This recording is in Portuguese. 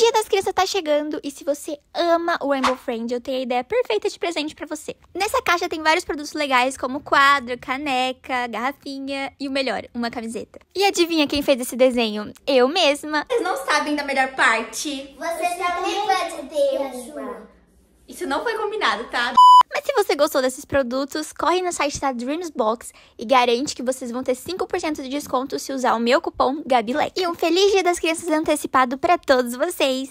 Dia das Crianças tá chegando e se você ama o Rainbow Friend, eu tenho a ideia perfeita de presente para você. Nessa caixa tem vários produtos legais como quadro, caneca, garrafinha e o melhor, uma camiseta. E adivinha quem fez esse desenho? Eu mesma. Vocês não sabem da melhor parte. Você, você também pode ter Isso não foi combinado, tá? você gostou desses produtos, corre no site da Dreamsbox e garante que vocês vão ter 5% de desconto se usar o meu cupom GABILEC. E um feliz Dia das Crianças antecipado para todos vocês!